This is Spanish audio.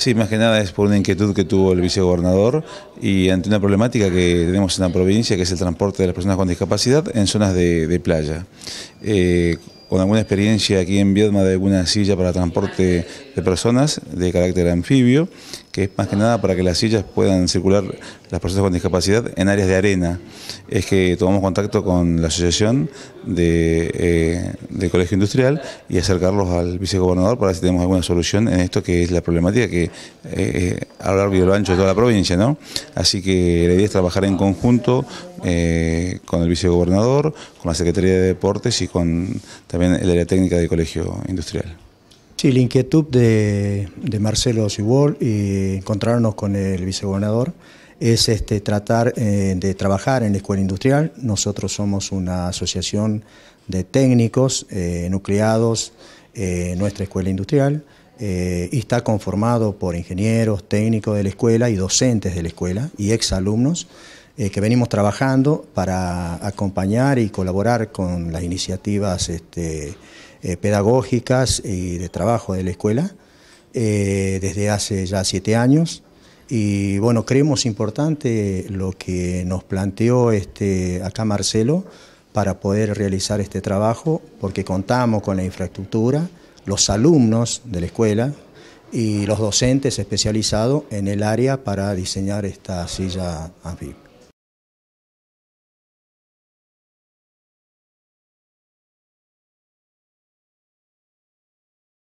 Sí, más que nada es por una inquietud que tuvo el vicegobernador y ante una problemática que tenemos en la provincia, que es el transporte de las personas con discapacidad en zonas de, playa. Eh, con alguna experiencia aquí en Viedma de alguna silla para transporte de personas de carácter anfibio que es más que nada para que las sillas puedan circular las personas con discapacidad en áreas de arena. Es que tomamos contacto con la asociación de, eh, del Colegio Industrial y acercarlos al vicegobernador para ver si tenemos alguna solución en esto que es la problemática que eh, hablar de lo ancho de toda la provincia. ¿no? Así que la idea es trabajar en conjunto eh, con el vicegobernador, con la Secretaría de Deportes y con también el área técnica del Colegio Industrial. Sí, la inquietud de, Marcelo Cibol y encontrarnos con el vicegobernador es este, tratar eh, de trabajar en la escuela industrial. Nosotros somos una asociación de técnicos eh, nucleados eh, en nuestra escuela industrial y está conformado por ingenieros, técnicos de la escuela y docentes de la escuela y exalumnos. alumnos eh, que venimos trabajando para acompañar y colaborar con las iniciativas este, eh, pedagógicas y de trabajo de la escuela eh, desde hace ya siete años. Y bueno, creemos importante lo que nos planteó este, acá Marcelo para poder realizar este trabajo, porque contamos con la infraestructura, los alumnos de la escuela y los docentes especializados en el área para diseñar esta silla anfibia.